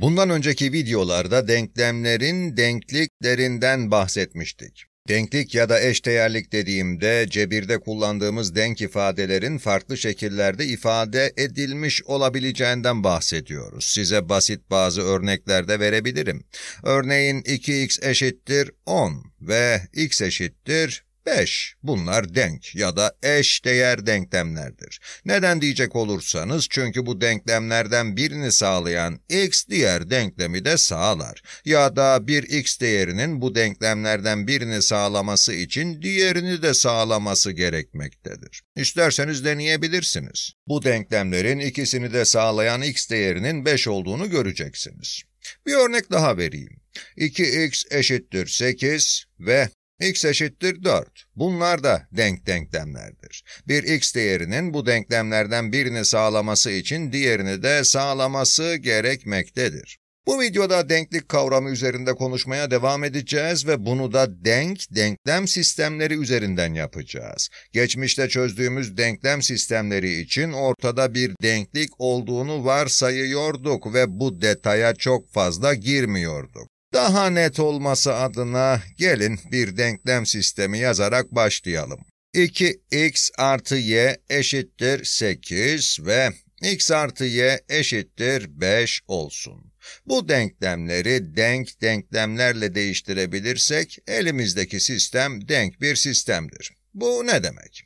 Bundan önceki videolarda denklemlerin denkliklerinden bahsetmiştik. Denklik ya da eşdeğerlik dediğimde cebirde kullandığımız denk ifadelerin farklı şekillerde ifade edilmiş olabileceğinden bahsediyoruz. Size basit bazı örnekler de verebilirim. Örneğin 2x eşittir 10 ve x eşittir 5. Bunlar denk ya da eş değer denklemlerdir. Neden diyecek olursanız çünkü bu denklemlerden birini sağlayan x diğer denklemi de sağlar. Ya da bir x değerinin bu denklemlerden birini sağlaması için diğerini de sağlaması gerekmektedir. İsterseniz deneyebilirsiniz. Bu denklemlerin ikisini de sağlayan x değerinin 5 olduğunu göreceksiniz. Bir örnek daha vereyim. 2x eşittir 8 ve x eşittir 4. Bunlar da denk denklemlerdir. Bir x değerinin bu denklemlerden birini sağlaması için diğerini de sağlaması gerekmektedir. Bu videoda denklik kavramı üzerinde konuşmaya devam edeceğiz ve bunu da denk, denklem sistemleri üzerinden yapacağız. Geçmişte çözdüğümüz denklem sistemleri için ortada bir denklik olduğunu varsayıyorduk ve bu detaya çok fazla girmiyorduk. Daha net olması adına gelin bir denklem sistemi yazarak başlayalım. 2x artı y eşittir 8 ve x artı y eşittir 5 olsun. Bu denklemleri denk denklemlerle değiştirebilirsek elimizdeki sistem denk bir sistemdir. Bu ne demek?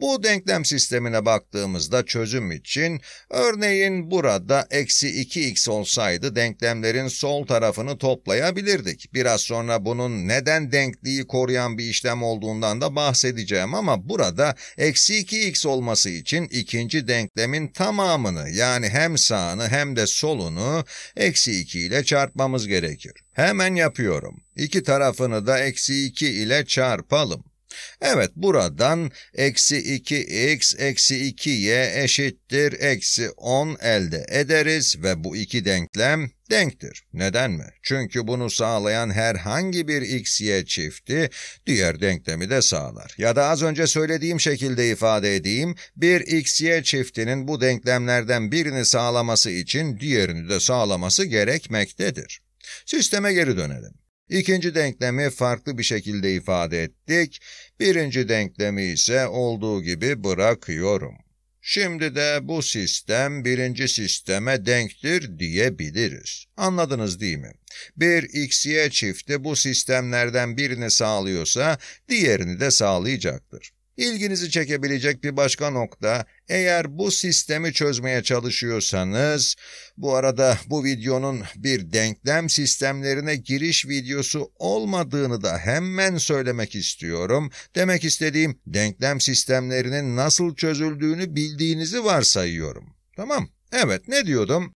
Bu denklem sistemine baktığımızda çözüm için örneğin burada eksi 2x olsaydı denklemlerin sol tarafını toplayabilirdik. Biraz sonra bunun neden denkliği koruyan bir işlem olduğundan da bahsedeceğim ama burada eksi 2x olması için ikinci denklemin tamamını yani hem sağını hem de solunu eksi 2 ile çarpmamız gerekir. Hemen yapıyorum. İki tarafını da eksi 2 ile çarpalım. Evet buradan eksi 2x eksi 2y eşittir eksi 10 elde ederiz ve bu iki denklem denktir. Neden mi? Çünkü bunu sağlayan herhangi bir x y çifti diğer denklemi de sağlar. Ya da az önce söylediğim şekilde ifade edeyim, bir x y çiftinin bu denklemlerden birini sağlaması için diğerini de sağlaması gerekmektedir. Sisteme geri dönelim. İkinci denklemi farklı bir şekilde ifade ettik. Birinci denklemi ise olduğu gibi bırakıyorum. Şimdi de bu sistem birinci sisteme denktir diyebiliriz. Anladınız değil mi? Bir x'ye çifti bu sistemlerden birini sağlıyorsa diğerini de sağlayacaktır. İlginizi çekebilecek bir başka nokta, eğer bu sistemi çözmeye çalışıyorsanız, bu arada bu videonun bir denklem sistemlerine giriş videosu olmadığını da hemen söylemek istiyorum. Demek istediğim denklem sistemlerinin nasıl çözüldüğünü bildiğinizi varsayıyorum. Tamam, evet ne diyordum?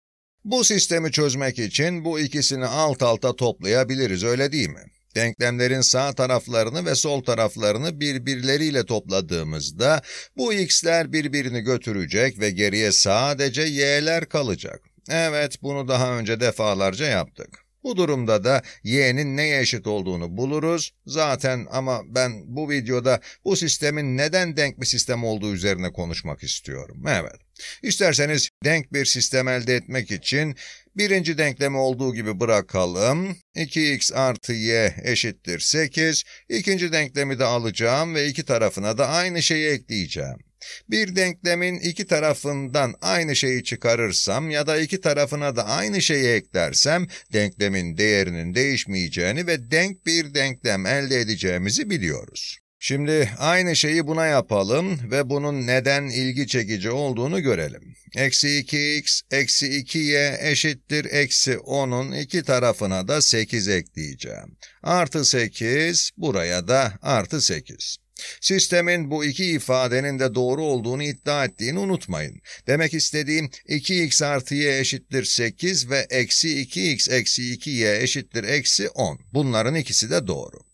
Bu sistemi çözmek için bu ikisini alt alta toplayabiliriz öyle değil mi? Denklemlerin sağ taraflarını ve sol taraflarını birbirleriyle topladığımızda bu x'ler birbirini götürecek ve geriye sadece y'ler kalacak. Evet bunu daha önce defalarca yaptık. Bu durumda da y'nin neye eşit olduğunu buluruz. Zaten ama ben bu videoda bu sistemin neden denk bir sistem olduğu üzerine konuşmak istiyorum. Evet. İsterseniz denk bir sistem elde etmek için Birinci denklemi olduğu gibi bırakalım. 2x artı y eşittir 8. İkinci denklemi de alacağım ve iki tarafına da aynı şeyi ekleyeceğim. Bir denklemin iki tarafından aynı şeyi çıkarırsam ya da iki tarafına da aynı şeyi eklersem denklemin değerinin değişmeyeceğini ve denk bir denklem elde edeceğimizi biliyoruz. Şimdi aynı şeyi buna yapalım ve bunun neden ilgi çekici olduğunu görelim. Eksi 2x, eksi 2y eşittir eksi 10'un iki tarafına da 8 ekleyeceğim. Artı 8, buraya da artı 8. Sistemin bu iki ifadenin de doğru olduğunu iddia ettiğini unutmayın. Demek istediğim 2x artı y eşittir 8 ve eksi 2x eksi 2y eşittir eksi 10. Bunların ikisi de doğru.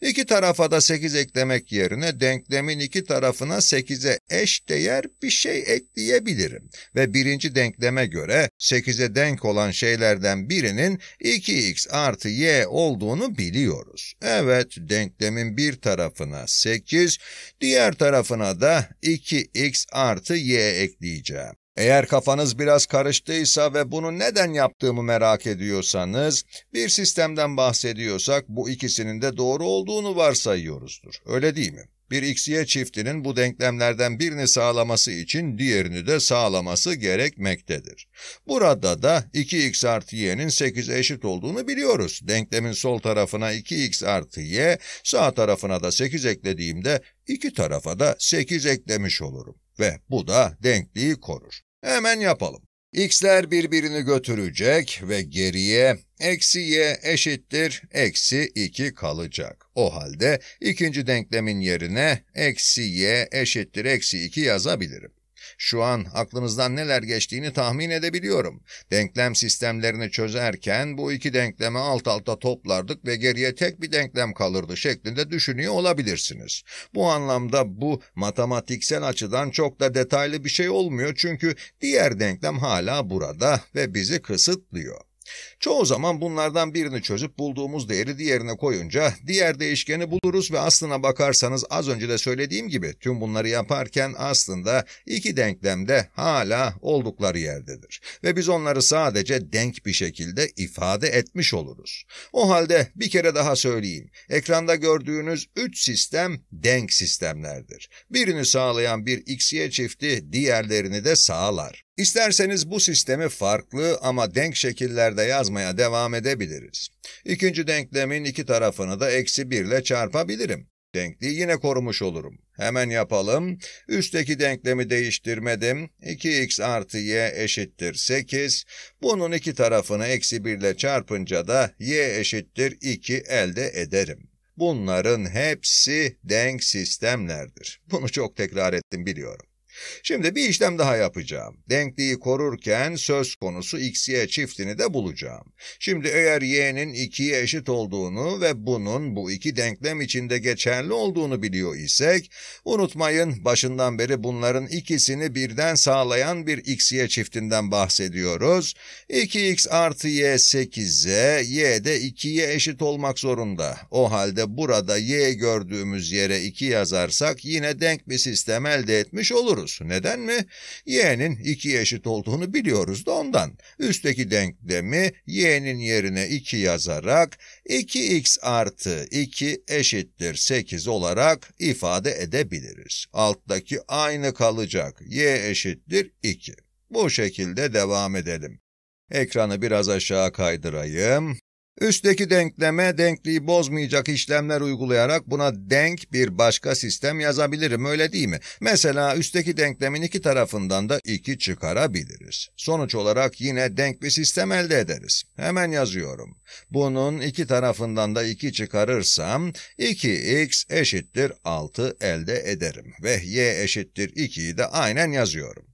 İki tarafa da 8 eklemek yerine denklemin iki tarafına 8'e eş değer bir şey ekleyebilirim. Ve birinci denkleme göre 8'e denk olan şeylerden birinin 2x artı y olduğunu biliyoruz. Evet denklemin bir tarafına 8 8, diğer tarafına da 2x artı y ekleyeceğim. Eğer kafanız biraz karıştıysa ve bunu neden yaptığımı merak ediyorsanız, bir sistemden bahsediyorsak bu ikisinin de doğru olduğunu varsayıyoruzdur. Öyle değil mi? bir (x,y) çiftinin bu denklemlerden birini sağlaması için diğerini de sağlaması gerekmektedir. Burada da 2x artı y'nin 8'e eşit olduğunu biliyoruz. Denklemin sol tarafına 2x artı y, sağ tarafına da 8 eklediğimde iki tarafa da 8 eklemiş olurum ve bu da denkliği korur. Hemen yapalım. x'ler birbirini götürecek ve geriye Eksi y eşittir eksi 2 kalacak. O halde ikinci denklemin yerine eksi y eşittir eksi 2 yazabilirim. Şu an aklınızdan neler geçtiğini tahmin edebiliyorum. Denklem sistemlerini çözerken bu iki denklemi alt alta toplardık ve geriye tek bir denklem kalırdı şeklinde düşünüyor olabilirsiniz. Bu anlamda bu matematiksel açıdan çok da detaylı bir şey olmuyor çünkü diğer denklem hala burada ve bizi kısıtlıyor. Çoğu zaman bunlardan birini çözüp bulduğumuz değeri diğerine koyunca diğer değişkeni buluruz ve aslına bakarsanız az önce de söylediğim gibi tüm bunları yaparken aslında iki denklemde hala oldukları yerdedir. Ve biz onları sadece denk bir şekilde ifade etmiş oluruz. O halde bir kere daha söyleyeyim. Ekranda gördüğünüz üç sistem denk sistemlerdir. Birini sağlayan bir x-y çifti diğerlerini de sağlar. İsterseniz bu sistemi farklı ama denk şekillerde yazmaya devam edebiliriz. İkinci denklemin iki tarafını da eksi 1 ile çarpabilirim. Denkliği yine korumuş olurum. Hemen yapalım. Üstteki denklemi değiştirmedim. 2x artı y eşittir 8. Bunun iki tarafını eksi 1 ile çarpınca da y eşittir 2 elde ederim. Bunların hepsi denk sistemlerdir. Bunu çok tekrar ettim biliyorum. Şimdi bir işlem daha yapacağım. Denkliği korurken söz konusu x'ye çiftini de bulacağım. Şimdi eğer y'nin 2'ye eşit olduğunu ve bunun bu iki denklem içinde geçerli olduğunu biliyor isek, unutmayın başından beri bunların ikisini birden sağlayan bir x'ye çiftinden bahsediyoruz. 2x artı y 8'e, y de 2'ye eşit olmak zorunda. O halde burada y gördüğümüz yere 2 yazarsak yine denk bir sistem elde etmiş oluruz bulamıyoruz. Neden mi? Y'nin 2'ye eşit olduğunu biliyoruz da ondan. Üstteki denklemi y'nin yerine 2 yazarak 2x artı 2 eşittir 8 olarak ifade edebiliriz. Alttaki aynı kalacak. y eşittir 2. Bu şekilde devam edelim. Ekranı biraz aşağı kaydırayım. Üstteki denkleme denkliği bozmayacak işlemler uygulayarak buna denk bir başka sistem yazabilirim öyle değil mi? Mesela üstteki denklemin iki tarafından da 2 çıkarabiliriz. Sonuç olarak yine denk bir sistem elde ederiz. Hemen yazıyorum. Bunun iki tarafından da 2 çıkarırsam 2x eşittir 6 elde ederim ve y eşittir 2'yi de aynen yazıyorum.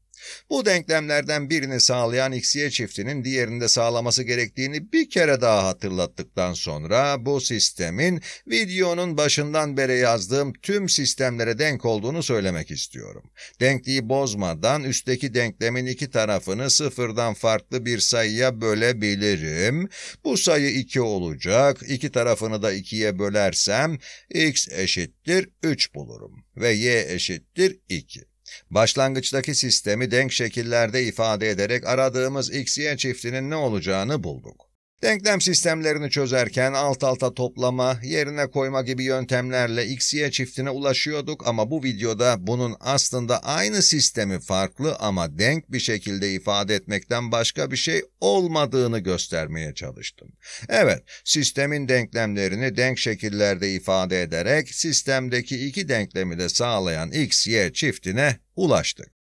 Bu denklemlerden birini sağlayan x'ye çiftinin diğerinde sağlaması gerektiğini bir kere daha hatırlattıktan sonra bu sistemin videonun başından beri yazdığım tüm sistemlere denk olduğunu söylemek istiyorum. Denkliği bozmadan üstteki denklemin iki tarafını sıfırdan farklı bir sayıya bölebilirim. Bu sayı 2 olacak. İki tarafını da 2'ye bölersem x eşittir 3 bulurum ve y eşittir 2. Başlangıçtaki sistemi denk şekillerde ifade ederek aradığımız x-y çiftinin ne olacağını bulduk. Denklem sistemlerini çözerken alt alta toplama, yerine koyma gibi yöntemlerle x'ye çiftine ulaşıyorduk ama bu videoda bunun aslında aynı sistemi farklı ama denk bir şekilde ifade etmekten başka bir şey olmadığını göstermeye çalıştım. Evet, sistemin denklemlerini denk şekillerde ifade ederek sistemdeki iki denklemi de sağlayan x, y çiftine ulaştık.